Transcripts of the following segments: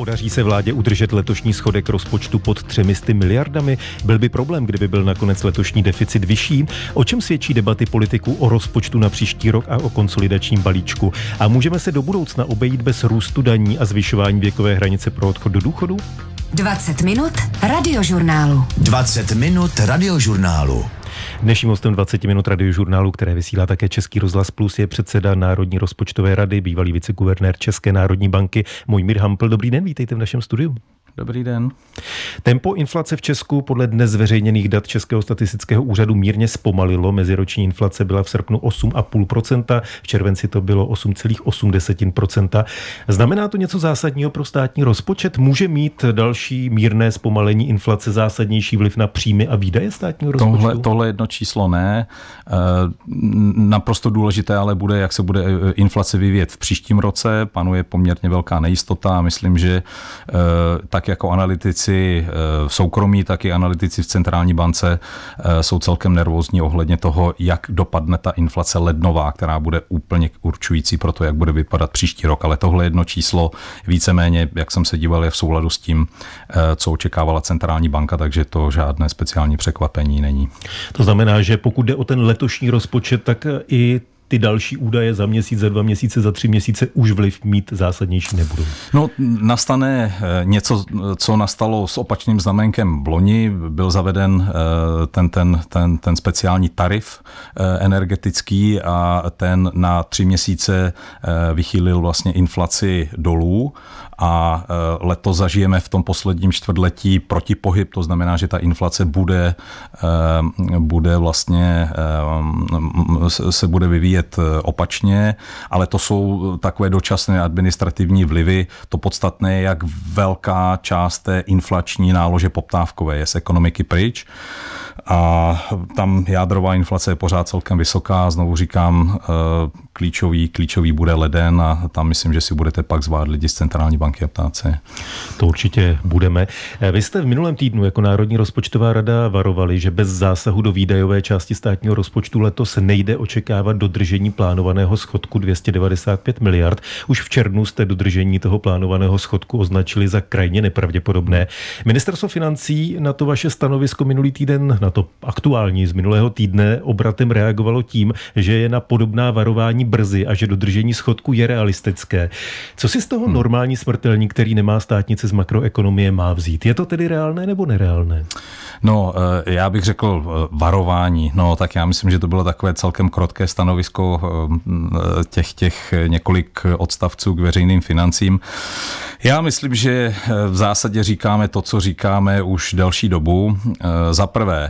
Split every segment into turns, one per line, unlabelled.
Podaří se vládě udržet letošní schodek rozpočtu pod 300 miliardami? Byl by problém, kdyby byl nakonec letošní deficit vyšší? O čem svědčí debaty politiků o rozpočtu na příští rok a o konsolidačním balíčku? A můžeme se do budoucna obejít bez růstu daní a zvyšování věkové hranice pro odchod do důchodu? 20 minut radiožurnálu. 20 minut radiožurnálu. Dnešním hostem 20 minut radiožurnálu, které vysílá také Český rozhlas Plus, je předseda Národní rozpočtové rady, bývalý viceguvernér České národní banky, Mojmír Hampl. Dobrý den, vítejte v našem studiu. Dobrý den. Tempo inflace v Česku podle dnes zveřejněných dat Českého statistického úřadu mírně zpomalilo. Meziroční inflace byla v srpnu 8,5%, v červenci to bylo 8,8%. Znamená to něco zásadního pro státní rozpočet? Může mít další mírné zpomalení inflace zásadnější vliv na příjmy a
výdaje státního rozpočtu? Tohle, tohle jedno číslo ne. Eh, naprosto důležité ale bude, jak se bude eh, inflace vyvíjet v příštím roce. Panuje poměrně velká nejistota a myslím, že eh, tak, jako analytici eh, soukromí, tak i analytici v centrální bance eh, jsou celkem nervózní ohledně toho, jak dopadne ta inflace lednová, která bude úplně určující pro to, jak bude vypadat příští rok. Ale tohle jedno číslo víceméně, jak jsem se díval, je v souladu s tím, eh, co očekávala centrální banka, takže to žádné speciální překvapení není.
To znamená, že pokud jde o ten letošní rozpočet, tak i ty další údaje za měsíc, za dva měsíce, za tři měsíce už vliv mít zásadnější nebudou.
No, nastane eh, něco, co nastalo s opačným znamenkem loni Byl zaveden eh, ten, ten, ten, ten speciální tarif eh, energetický a ten na tři měsíce vychýlil vlastně inflaci dolů a e, letos zažijeme v tom posledním čtvrtletí protipohyb, to znamená, že ta inflace bude, e, bude vlastně, e, se bude vyvíjet opačně, ale to jsou takové dočasné administrativní vlivy. To podstatné je, jak velká část té inflační nálože poptávkové je z ekonomiky pryč a tam jádrová inflace je pořád celkem vysoká. Znovu říkám, eh, klíčový, klíčový bude leden a tam myslím, že si budete pak zvát lidi z centrální banky a ptát se. To určitě budeme. Eh, vy jste v minulém týdnu jako Národní rozpočtová rada varovali,
že bez zásahu do výdajové části státního rozpočtu letos nejde očekávat dodržení plánovaného schodku 295 miliard. Už v červnu jste dodržení toho plánovaného schodku označili za krajně nepravděpodobné. Ministerstvo financí na to vaše stanovisko minulý týden na to aktuální z minulého týdne, obratem reagovalo tím, že je na podobná varování brzy a že dodržení schodku je realistické. Co si z toho hmm. normální smrtelník, který nemá státnice z makroekonomie, má vzít? Je to tedy reálné nebo nereálné?
No, eh, já bych řekl eh, varování. No, tak já myslím, že to bylo takové celkem krotké stanovisko eh, těch, těch několik odstavců k veřejným financím. Já myslím, že v zásadě říkáme to, co říkáme už delší dobu. Za prvé,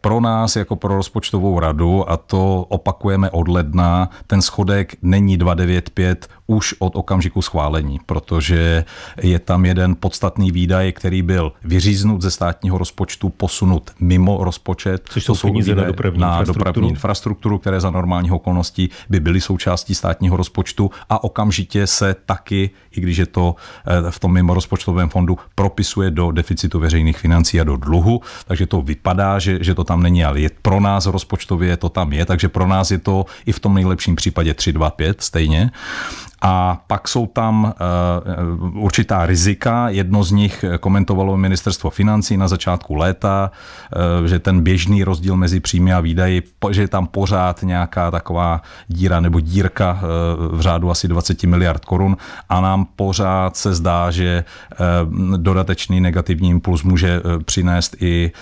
Pro nás jako pro rozpočtovou radu, a to opakujeme od ledna, ten schodek není 295 už od okamžiku schválení, protože je tam jeden podstatný výdaj, který byl vyříznut ze státního rozpočtu, posunut mimo rozpočet. Což to jsou peníze na dopravní, na infrastrukturu. dopravní infrastrukturu, které za normálních okolností by byly součástí státního rozpočtu a okamžitě se taky, i když je to eh, v tom mimo rozpočtovém fondu, propisuje do deficitu veřejných financí a do dluhu. Takže to vypadá, že, že to tam není, ale je, pro nás rozpočtově to tam je, takže pro nás je to i v tom nejlepším případě 3-2-5 stejně. A pak jsou tam eh, eh, určitá rizika. Jedno z nich komentovalo ministerstvo financí na začátku léta, eh, že ten běžný rozdíl mezi příjmy a výdaji, že je tam pořád nějaká taková díra nebo dírka v řádu asi 20 miliard korun a nám pořád se zdá, že dodatečný negativní impuls může přinést i,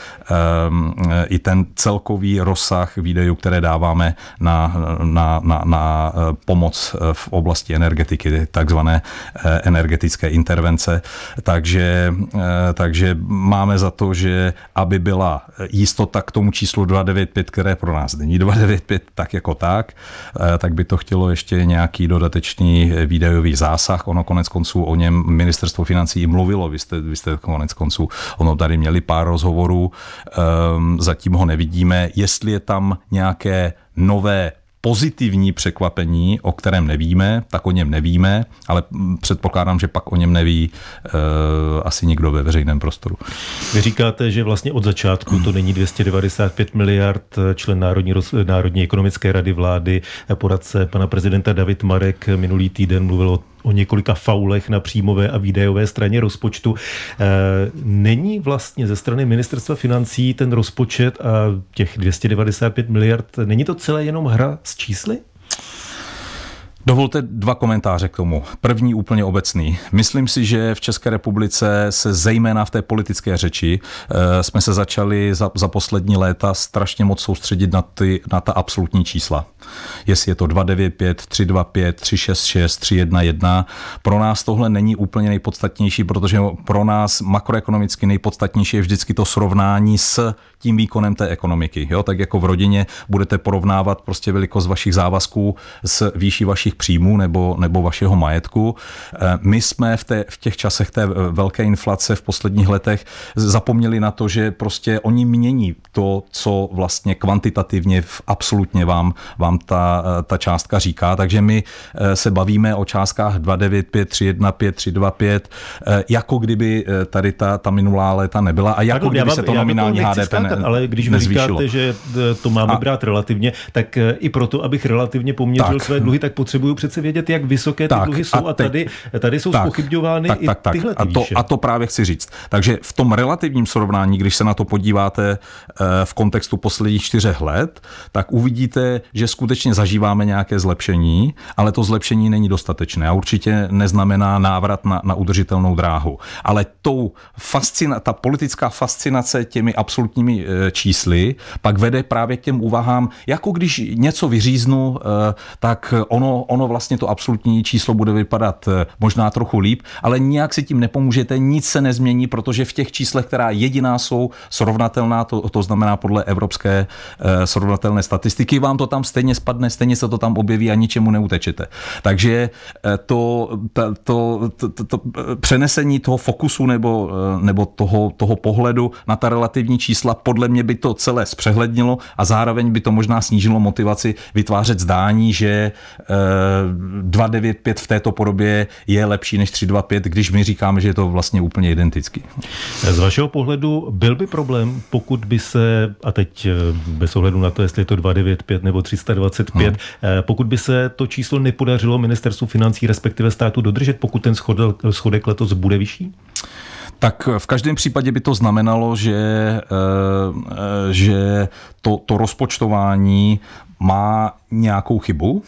i ten celkový rozsah výdajů, které dáváme na, na, na, na pomoc v oblasti energie energetiky, takzvané eh, energetické intervence. Takže, eh, takže máme za to, že aby byla jistota k tomu číslu 295, které pro nás není 295 tak jako tak, eh, tak by to chtělo ještě nějaký dodatečný výdajový zásah. Ono konec konců o něm ministerstvo financí i mluvilo, vy jste, vy jste konec konců, ono tady měli pár rozhovorů, ehm, zatím ho nevidíme. Jestli je tam nějaké nové pozitivní překvapení, o kterém nevíme, tak o něm nevíme, ale předpokládám, že pak o něm neví e, asi nikdo ve veřejném prostoru. Vy říkáte, že vlastně od začátku to není
295 miliard, eh, člen Národní, Národní ekonomické rady vlády, eh, poradce pana prezidenta David Marek minulý týden mluvil o o několika faulech na příjmové a výdajové straně rozpočtu. E, není vlastně ze strany ministerstva financí ten rozpočet
a těch 295 miliard, není to celé jenom hra s čísly? Dovolte dva komentáře k tomu. První úplně obecný. Myslím si, že v České republice se zejména v té politické řeči eh, jsme se začali za, za poslední léta strašně moc soustředit na, ty, na ta absolutní čísla. Jestli je to 295, 325, 366, 311. Pro nás tohle není úplně nejpodstatnější, protože pro nás makroekonomicky nejpodstatnější je vždycky to srovnání s tím výkonem té ekonomiky. Jo? Tak jako v rodině budete porovnávat prostě velikost vašich závazků s výší vašich příjmů nebo, nebo vašeho majetku. Eh, my jsme v, té, v těch časech té eh, velké inflace v posledních letech zapomněli na to, že prostě oni mění to, co vlastně kvantitativně v absolutně vám, vám ta, eh, ta částka říká. Takže my se bavíme o částkách 295, 315, 325, jako kdyby tady ta, ta minulá léta nebyla a jako tak, kdyby já se to nominální to HDP skákat, ne, Ale když vy říkáte,
že to máme a, brát relativně, tak i proto, abych relativně poměřil tak, své dluhy, tak potřebuji potřebuju přece vědět, jak vysoké ty tak, dluhy jsou a, teď, a tady, tady jsou spochybňovány tak, i tak, tak, tyhle a
to, a to právě chci říct. Takže v tom relativním srovnání, když se na to podíváte eh, v kontextu posledních čtyřech let, tak uvidíte, že skutečně zažíváme nějaké zlepšení, ale to zlepšení není dostatečné a určitě neznamená návrat na, na udržitelnou dráhu. Ale tou fascina, ta politická fascinace těmi absolutními eh, čísly pak vede právě k těm úvahám, jako když něco vyříznu, eh, tak ono, ono ono vlastně to absolutní číslo bude vypadat eh, možná trochu líp, ale nijak si tím nepomůžete, nic se nezmění, protože v těch číslech, která jediná jsou srovnatelná, to, to znamená podle evropské eh, srovnatelné statistiky, vám to tam stejně spadne, stejně se to tam objeví a ničemu neutečete. Takže eh, to, ta, to, to, to, to přenesení toho fokusu nebo, nebo toho, toho pohledu na ta relativní čísla, podle mě by to celé zpřehlednilo a zároveň by to možná snížilo motivaci vytvářet zdání, že 295 v této podobě je lepší než 325, když my říkáme, že je to vlastně úplně identický. Z vašeho
pohledu byl by problém, pokud by se, a teď eh, bez ohledu na to, jestli je to 295 nebo 325, no. hmm. Eh, pokud by se to číslo nepodařilo ministerstvu financí, respektive státu dodržet, pokud ten schodek letos bude vyšší?
tak v každém případě by to znamenalo, že, eh, že to, to rozpočtování má nějakou chybu,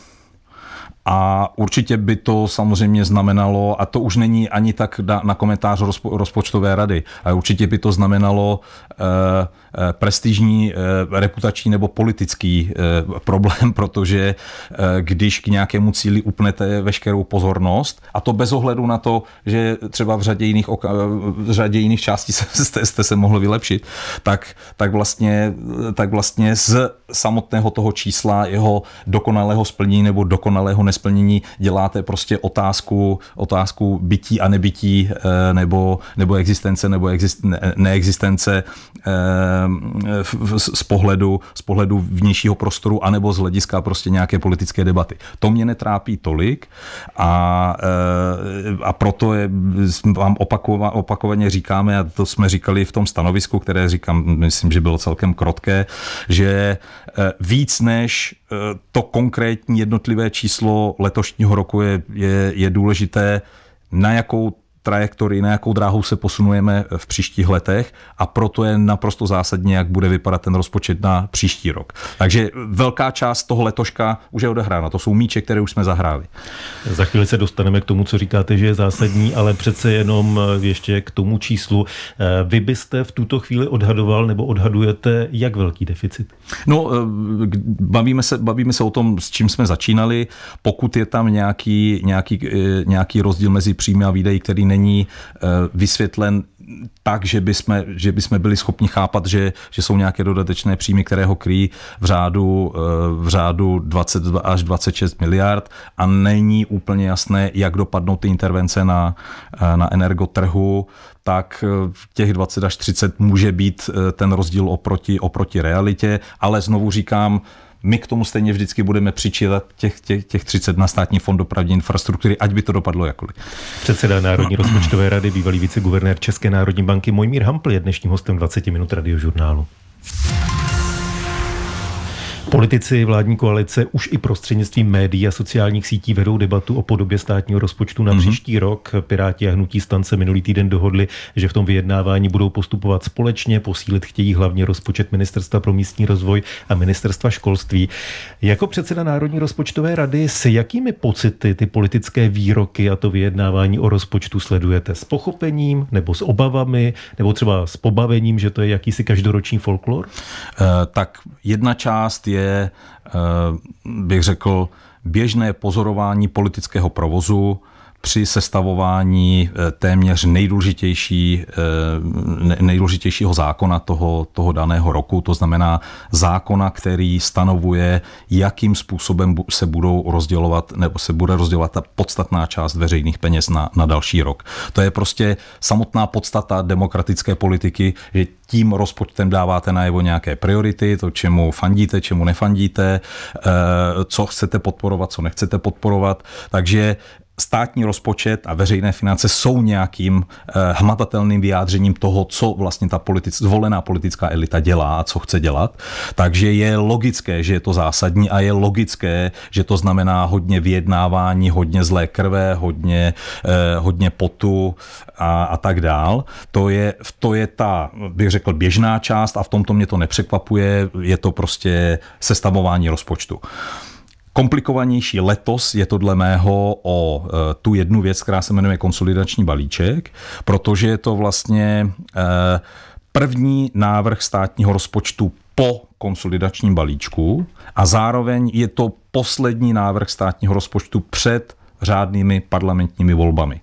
a určitě by to samozřejmě znamenalo, a to už není ani tak na komentář rozpo, rozpočtové rady, ale určitě by to znamenalo eh, eh prestižní, eh, reputační nebo politický eh, problém, protože eh, když k nějakému cíli upnete veškerou pozornost, a to bez ohledu na to, že třeba v řadě jiných, oka- v řadě jiných částí jste, jste se mohli vylepšit, tak, tak, vlastně, tak vlastně z samotného toho čísla jeho dokonalého splnění nebo dokonalého nesplnění splnění děláte prostě otázku, otázku bytí a nebytí eh, nebo, nebo existence nebo exist, ne, neexistence eh, z pohledu, z pohledu vnějšího prostoru anebo z hlediska prostě nějaké politické debaty. To mě netrápí tolik a, eh, a proto je, vám opakova, opakovaně říkáme, a to jsme říkali v tom stanovisku, které říkám, myslím, že bylo celkem krotké, že víc než Eh, to konkrétní jednotlivé číslo letošního roku je, je, je důležité, na jakou trajektorii, na jakou dráhou se posunujeme v příštích letech a proto je naprosto zásadní, jak bude vypadat ten rozpočet na příští rok. Takže velká část toho letoška už je odehrána. To jsou míče, které už jsme zahráli. Za chvíli se dostaneme k tomu, co říkáte, že je zásadní, ale přece jenom
eh, ještě k tomu číslu. Eh, vy byste v tuto chvíli odhadoval nebo odhadujete, jak velký deficit?
No, eh, bavíme se, bavíme se o tom, s čím jsme začínali. Pokud je tam nějaký, nějaký, nějaký rozdíl mezi příjmy a výdej který není není eh, vysvětlen tak, že by jsme, že by jsme byli schopni chápat, že, že jsou nějaké dodatečné příjmy, které ho kryjí v řádu, eh, v řádu 22 až 26 miliard a není úplně jasné, jak dopadnou ty intervence na, eh, na energotrhu, tak těch 20 až 30 může být ten rozdíl oproti, oproti realitě, ale znovu říkám, my k tomu stejně vždycky budeme přičítat těch, těch, těch 30 na státní fond dopravní infrastruktury, ať by to dopadlo jakkoliv. Předseda Národní no. rozpočtové rady, bývalý
viceguvernér České národní banky Mojmír Hampl je dnešním hostem 20 minut radiožurnálu. Politici vládní koalice už i prostřednictvím médií a sociálních sítí vedou debatu o podobě státního rozpočtu na mm-hmm. příští rok. Piráti a hnutí stance minulý týden dohodli, že v tom vyjednávání budou postupovat společně, posílit chtějí hlavně rozpočet Ministerstva pro místní rozvoj a Ministerstva školství. Jako předseda Národní rozpočtové rady, s jakými pocity ty politické výroky a to vyjednávání o rozpočtu sledujete? S pochopením nebo s obavami, nebo třeba s pobavením, že to je jakýsi každoroční folklor? Uh,
tak jedna část je je, eh, bych řekl, běžné pozorování politického provozu, při sestavování eh, téměř nejdůležitější, eh, nejdůležitějšího zákona toho, toho daného roku, to znamená zákona, který stanovuje, jakým způsobem se budou rozdělovat, nebo se bude rozdělovat ta podstatná část veřejných peněz na, na další rok. To je prostě samotná podstata demokratické politiky, že tím rozpočtem dáváte najevo nějaké priority, to, čemu fandíte, čemu nefandíte, eh, co chcete podporovat, co nechcete podporovat. Takže státní rozpočet a veřejné finance jsou nějakým eh, hmatatelným vyjádřením toho, co vlastně ta politic, zvolená politická elita dělá a co chce dělat. Takže je logické, že je to zásadní a je logické, že to znamená hodně vyjednávání, hodně zlé krve, hodně, eh, hodně potu a, a tak dál. To je, to je ta, bych řekl, běžná část a v tomto mě to nepřekvapuje. Je to prostě sestavování rozpočtu. Komplikovanější letos je to dle mého o e, tu jednu věc, která se jmenuje konsolidační balíček, protože je to vlastně e, první návrh státního rozpočtu po konsolidačním balíčku a zároveň je to poslední návrh státního rozpočtu před řádnými parlamentními volbami.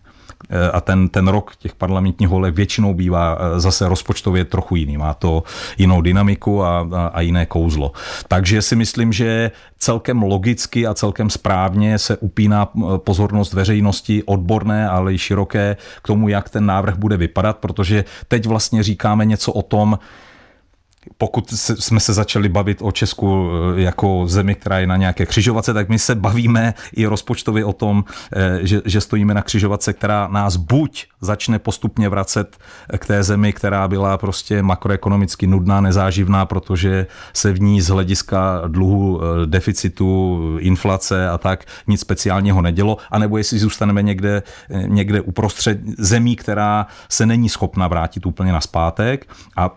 Eh, a ten, ten rok těch parlamentních voleb většinou bývá eh, zase rozpočtově trochu jiný. Má to jinou dynamiku a, a, a jiné kouzlo. Takže si myslím, že celkem logicky a celkem správně se upíná eh, pozornost veřejnosti odborné, ale i široké k tomu, jak ten návrh bude vypadat, protože teď vlastně říkáme něco o tom, pokud jsme se začali bavit o Česku eh, jako zemi, která je na nějaké křižovatce, tak my se bavíme i rozpočtově o tom, eh, že, že stojíme na křižovatce, která nás buď začne postupně vracet eh, k té zemi, která byla prostě makroekonomicky nudná, nezáživná, protože se v ní z hlediska dluhu, deficitu, inflace a tak nic speciálního nedělo, anebo jestli zůstaneme někde, někde uprostřed zemí, která se není schopna vrátit úplně na zpátek a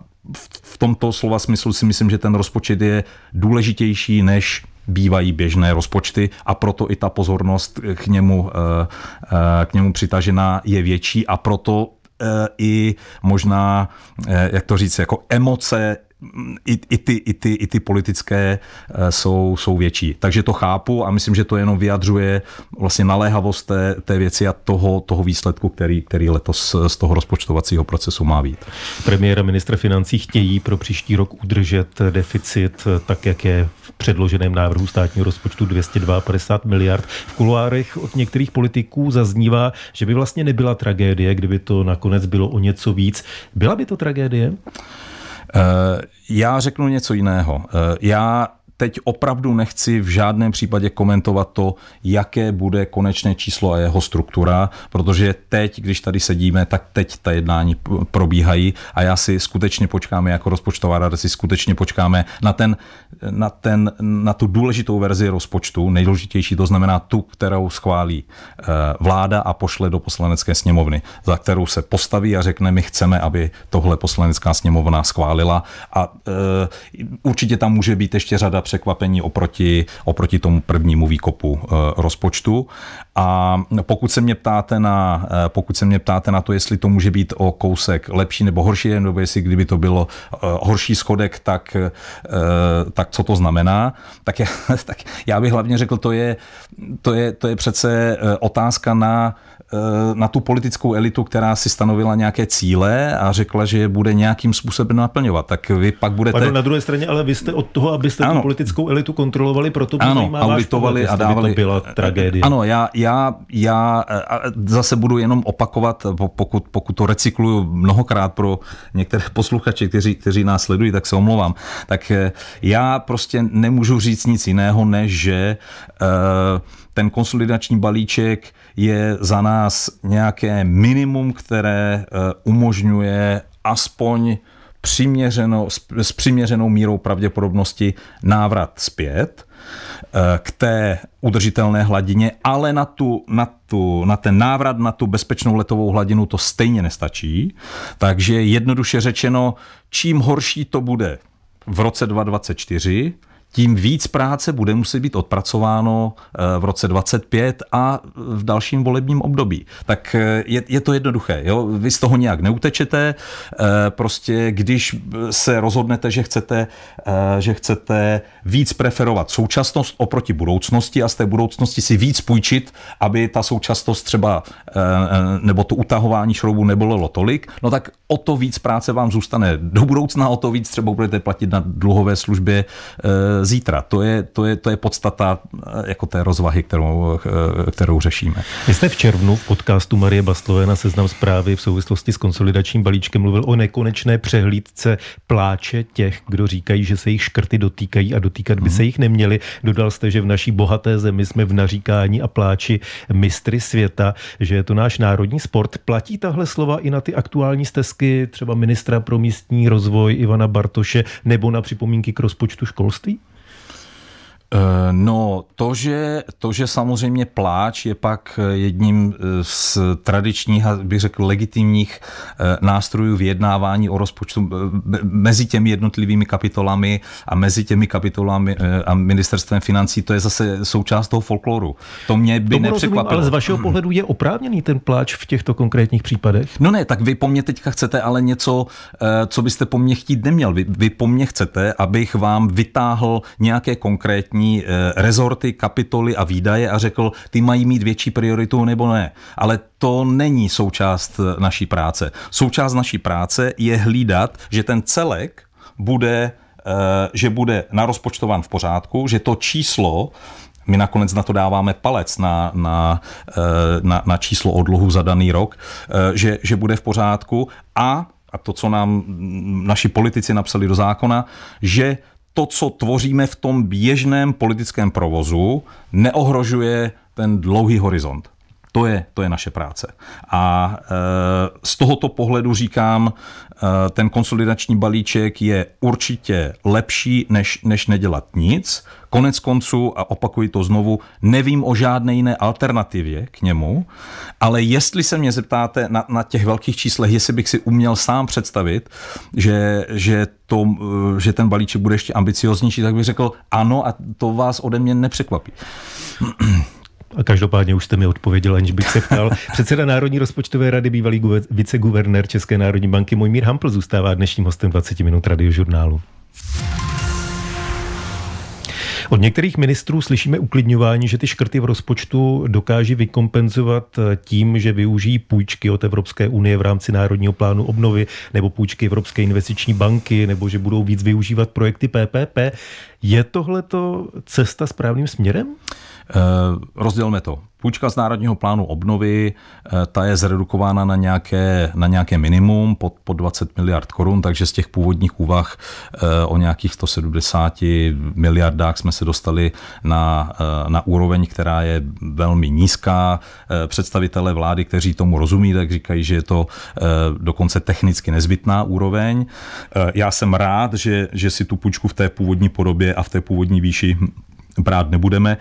v tomto slova smyslu si myslím, že ten rozpočet je důležitější než bývají běžné rozpočty a proto i ta pozornost k němu, eh, eh, k němu přitažená je větší a proto eh, i možná, jak to říct, jako emoce i, i, ty, i, ty, i ty politické eh, jsou, jsou větší. Takže to chápu a myslím, že to jenom vyjadřuje vlastně naléhavost té, té věci a toho, toho výsledku, který, který letos z toho rozpočtovacího procesu má být.
Premiér a ministr financí chtějí pro příští rok udržet deficit tak, jak je v předloženém návrhu státního rozpočtu 252 miliard. V kuloárech od některých politiků zaznívá, že by vlastně nebyla tragédie, kdyby to nakonec
bylo o něco víc. Byla by to tragédie? Eh, já řeknu něco jiného. Eh, já teď opravdu nechci v žádném případě komentovat to, jaké bude konečné číslo a jeho struktura, protože teď, když tady sedíme, tak teď ta jednání probíhají a já si skutečně počkáme jako rozpočtová rada, si skutečně počkáme na, ten, na, ten, na tu důležitou verzi rozpočtu, nejdůležitější, to znamená tu, kterou schválí eh, vláda a pošle do poslanecké sněmovny, za kterou se postaví a řekne, my chceme, aby tohle poslanecká sněmovna schválila a uh, určitě tam může být ještě řada překvapení oproti, oproti tomu prvnímu výkopu eh, rozpočtu. A pokud se mě ptáte na, eh, pokud se mě ptáte na to, jestli to může být o kousek lepší nebo horší, nebo jestli kdyby to bylo eh, horší schodek, tak, tak co to znamená, tak já, tak já bych hlavně řekl, to je, to je, to je přece otázka na na tu politickou elitu, která si stanovila nějaké cíle a řekla, že je bude nějakým způsobem naplňovat. Tak vy pak budete... Pardon, na
druhé straně, ale vy jste od toho, abyste ano. tu politickou elitu kontrolovali, proto ano, auditovali pohled, a dávali... To
byla tragédie. Ano, já, já, já zase budu jenom opakovat, pokud, pokud to recykluju mnohokrát pro některé posluchače, kteří, kteří nás sledují, tak se omlouvám. Tak eh, já prostě nemůžu říct nic jiného, než že uh, ten konsolidační balíček je za nás nějaké minimum, které eh, umožňuje aspoň přiměřeno, s přiměřenou mírou pravděpodobnosti návrat zpět eh, k té udržitelné hladině, ale na, tu, na, tu, na ten návrat na tu bezpečnou letovou hladinu to stejně nestačí. Takže jednoduše řečeno, čím horší to bude v roce 2024, tím víc práce bude muset být odpracováno eh, v roce 25 a v dalším volebním období. Tak eh, je, je to jednoduché. Jo? Vy z toho nějak neutečete. Eh, prostě když se rozhodnete, že chcete, že chcete víc preferovat současnost oproti budoucnosti a z té budoucnosti si víc půjčit, aby ta současnost třeba nebo to utahování šroubu nebolelo tolik, no tak o to víc práce vám zůstane do budoucna, o to víc třeba budete platit na dluhové službě zítra. To je, to je, to je podstata eh, jako té rozvahy, kterou, eh, kterou řešíme. Vy jste v červnu v podcastu Marie Bastlové na Seznam zprávy v souvislosti s
konsolidačním balíčkem mluvil o nekonečné přehlídce pláče těch, kdo říkají, že se jich škrty dotýkají a dotýkat by hmm. se jich neměli. Dodal jste, že v naší bohaté zemi jsme v naříkání a pláči mistry světa, že je to náš národní sport. Platí tahle slova i na ty aktuální stezky třeba ministra pro místní rozvoj Ivana Bartoše nebo na připomínky k rozpočtu školství?
Eh, no, to že, to, že samozřejmě pláč je pak eh, jedním eh, z tradičních, bych řekl, legitimních nástrojů vyjednávání o rozpočtu mezi těmi jednotlivými kapitolami a mezi těmi kapitolami a ministerstvem financí, to je zase součást toho folkloru. To mě by Tomu nepřekvapilo. Rozumím, ale z vašeho hmm.
pohledu je oprávněný ten pláč v těchto konkrétních případech?
No ne, tak vy po mně teďka chcete ale něco, co byste po mně chtít neměl. Vy, vy po mně chcete, abych vám vytáhl nějaké konkrétní ostatní eh, rezorty, kapitoly a výdaje a řekl, ty mají mít větší prioritu nebo ne. Ale to není součást eh, naší práce. Součást naší práce je hlídat, že ten celek bude eh, že bude narozpočtován v pořádku, že to číslo, my nakonec na to dáváme palec na, na, na, na číslo odluhu za daný rok, že, že bude v pořádku a a to, co nám mm, naši politici napsali do zákona, že to, co tvoříme v tom běžném politickém provozu, neohrožuje ten dlouhý horizont. To je, to je naše práce. A eh, z tohoto pohledu říkám, eh, ten konsolidační balíček je určitě lepší, než, než nedělat nic. Konec konců, a opakuji to znovu, nevím o žádné jiné alternativě k němu, ale jestli se mě zeptáte na, na těch velkých číslech, jestli bych si uměl sám představit, že, že, to, eh, že ten balíček bude ještě ambicioznější, tak bych řekl ano a to vás ode mě nepřekvapí. A
každopádně už jste mi odpověděl, aniž bych se ptal. Předseda Národní rozpočtové rady, bývalý guver, viceguvernér České národní banky Mojmír Hampl zůstává dnešním hostem 20 minut radiožurnálu. Od některých ministrů slyšíme uklidňování, že ty škrty v rozpočtu dokáží vykompenzovat tím, že využijí půjčky od Evropské unie v rámci Národního plánu obnovy nebo půjčky Evropské investiční banky, nebo že budou víc využívat projekty PPP.
Je tohle cesta správným směrem? Eh, rozdělme to. Půjčka z Národního plánu obnovy, eh, ta je zredukována na nějaké, na nějaké minimum pod, pod 20 miliard korun, takže z těch původních úvah eh, o nějakých 170 miliardách jsme se dostali na, na úroveň, která je velmi nízká. Představitelé vlády, kteří tomu rozumí, tak říkají, že je to dokonce technicky nezbytná úroveň. Já jsem rád, že, že si tu půjčku v té původní podobě a v té původní výši brát nebudeme,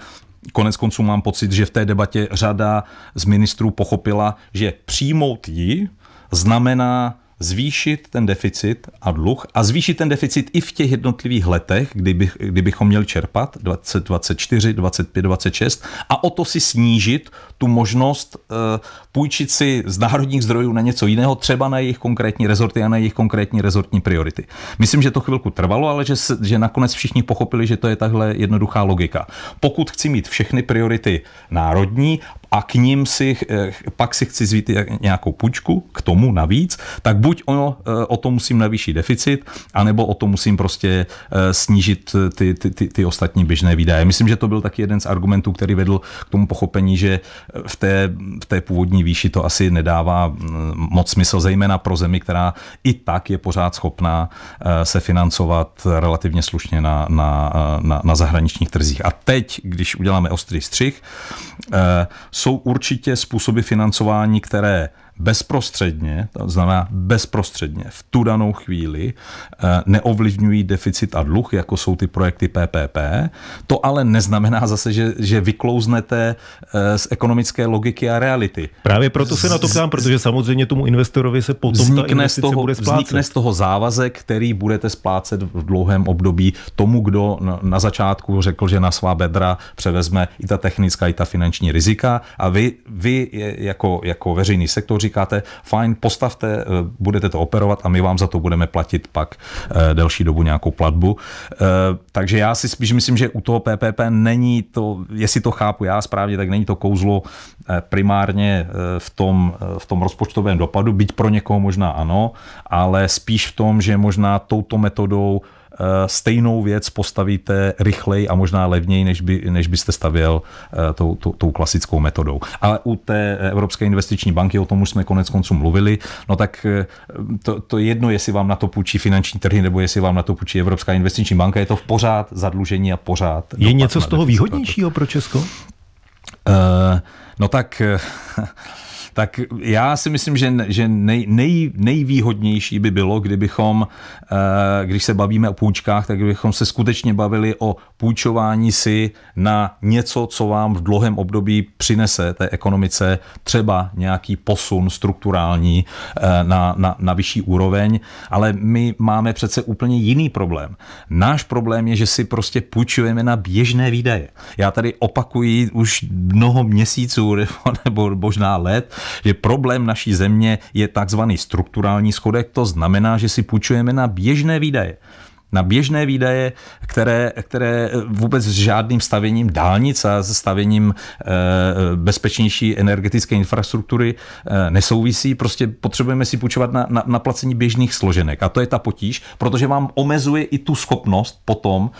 Konec konců mám pocit, že v té debatě řada z ministrů pochopila, že přijmout ji znamená zvýšit ten deficit a dluh a zvýšit ten deficit i v těch jednotlivých letech, kdybych, kdybychom měli čerpat 2024, 25, 26 a o to si snížit tu možnost e, půjčit si z národních zdrojů na něco jiného, třeba na jejich konkrétní rezorty a na jejich konkrétní rezortní priority. Myslím, že to chvilku trvalo, ale že, že nakonec všichni pochopili, že to je tahle jednoduchá logika. Pokud chci mít všechny priority národní a k ním si, eh, pak si chci zvít nějakou půjčku, k tomu navíc, tak buď ono, eh, o to musím navýšit deficit, anebo o to musím prostě eh, snížit ty, ty, ty, ty ostatní běžné výdaje. Myslím, že to byl taky jeden z argumentů, který vedl k tomu pochopení, že v té, v té původní výši to asi nedává mm, moc smysl, zejména pro zemi, která i tak je pořád schopná se financovat relativně slušně na, na, na, na zahraničních trzích. A teď, když uděláme ostrý střih, jsou určitě způsoby financování, které bezprostředně, to znamená bezprostředně, v tu danou chvíli eh, neovlivňují deficit a dluh, jako jsou ty projekty PPP. To ale neznamená zase, že, že vyklouznete eh, z ekonomické logiky a reality. Právě proto se na to ptám,
protože samozřejmě tomu investorovi se potom vznikne ta z toho, bude splácet. Vznikne z
toho závazek, který budete splácet v dlouhém období tomu, kdo na začátku řekl, že na svá bedra převezme i ta technická, i ta finanční rizika a vy, vy jako, jako veřejný sektor říkáte, fajn, postavte, eh, budete to operovat a my vám za to budeme platit pak eh, delší dobu nějakou platbu. Eh, takže já si spíš myslím, že u toho PPP není to, jestli to chápu já správně, tak není to kouzlo primárně v tom, v tom rozpočtovém dopadu, byť pro někoho možná ano, ale spíš v tom, že možná touto metodou Eh, stejnou věc postavíte rychleji a možná levněji, než, by, než byste stavěl eh, tou, tou, tou klasickou metodou. Ale u té Evropské investiční banky, o tom už jsme konec konců mluvili, no tak eh, to, to jedno, jestli vám na to půjčí finanční trhy, nebo jestli vám na to půjčí Evropská investiční banka, je to v pořád zadlužení a pořád. Je něco z toho
výhodnějšího pro Česko? Uh,
no tak tak já si myslím, že, že nej, nej, nejvýhodnější by bylo, kdybychom, eh, když se bavíme o půjčkách, tak bychom se skutečně bavili o půjčování si na něco, co vám v dlouhém období přinese té ekonomice třeba nějaký posun strukturální eh, na, na, na vyšší úroveň, ale my máme přece úplně jiný problém. Náš problém je, že si prostě půjčujeme na běžné výdaje. Já tady opakuji už mnoho měsíců nebo možná let, že problém naší země je takzvaný strukturální schodek, to znamená, že si půjčujeme na běžné výdaje na běžné výdaje, které, které vůbec s žádným stavěním dálnic a s stavěním eh, bezpečnější energetické infrastruktury eh, nesouvisí. Prostě potřebujeme si půjčovat na, na, na placení běžných složenek. A to je ta potíž, protože vám omezuje i tu schopnost potom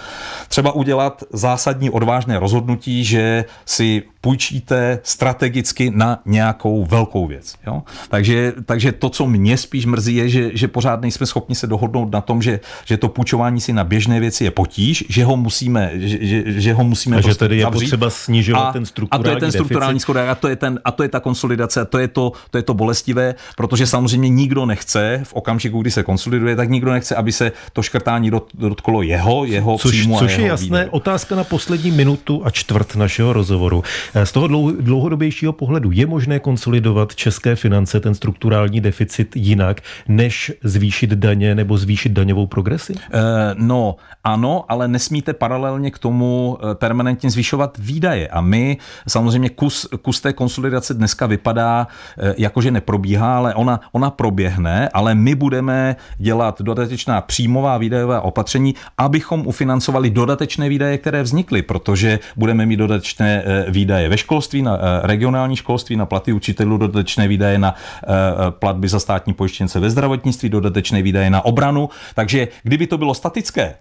třeba udělat zásadní odvážné rozhodnutí, že si půjčíte strategicky na nějakou velkou věc. Jo? Takže, takže to, co mě spíš mrzí, je, že, že pořád nejsme schopni se dohodnout na tom, že, že to půjčování půjčování si na běžné věci je potíž, že ho musíme, že, že, že ho musíme a prostě že tedy je zavřít. potřeba snižovat a, ten strukturální A to je ten strukturální schodek a to je, ten, a to je ta konsolidace, a to je to, to je to bolestivé, protože samozřejmě nikdo nechce v okamžiku, kdy se konsoliduje, tak nikdo nechce, aby se to škrtání dot, dotklo jeho, jeho což, příjmu Což a jeho je jasné,
výdru. otázka na poslední minutu a čtvrt našeho rozhovoru. Eh, z toho dlouhodobějšího pohledu je možné konsolidovat české finance, ten strukturální deficit jinak,
než zvýšit daně nebo zvýšit daňovou progresi? E- Eh, no ano, ale nesmíte paralelně k tomu eh, permanentně zvyšovat výdaje. A my samozřejmě kus, kus té konsolidace dneska vypadá eh, jakože neprobíhá, ale ona, ona proběhne, ale my budeme dělat dodatečná příjmová výdajová opatření, abychom ufinancovali dodatečné výdaje, které vznikly, protože budeme mít dodatečné výdaje ve školství, na regionální školství, na platy učitelů, dodatečné výdaje na platby za státní pojištěnce ve zdravotnictví, dodatečné výdaje na obranu. Takže kdyby to bylo statické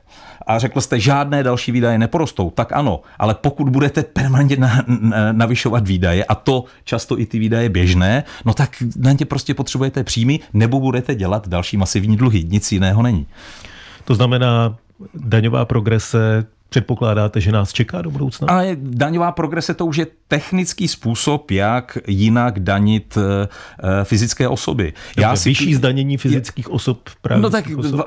a řekl jste, žádné další výdaje neporostou, tak ano, ale pokud budete permanentně na, na, navyšovat výdaje, a to často i ty výdaje běžné, no tak na ně prostě potřebujete příjmy, nebo budete dělat další masivní dluhy. Nic jiného není. To znamená, daňová
progrese předpokládáte, že nás čeká do budoucna?
Ale daňová progrese to už je technický způsob, jak jinak danit eh, eh, fyzické osoby. Dobře, já si... Vyšší zdanění fyzických je... osob právě. No tak osob.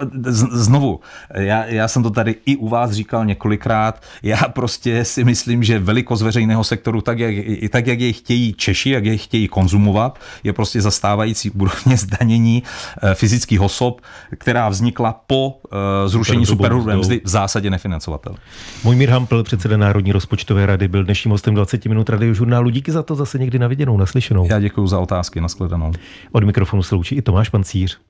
znovu, já, já jsem to tady i u vás říkal několikrát, já prostě si myslím, že velikost veřejného sektoru, tak jak, tak jak jej chtějí Češi, jak jej chtějí konzumovat, je prostě zastávající úrovně zdanění eh, fyzických osob, která vznikla po Eh, zrušení superhrubé mzdy v zásadě nefinancovatel.
Mojmír Hampel, předseda Národní rozpočtové rady, byl dnešním hostem 20 minut radiožurnálu. Díky za to zase někdy naviděnou, naslyšenou. Já děkuji za otázky, nashledanou. Od mikrofonu se loučí i Tomáš Pancíř.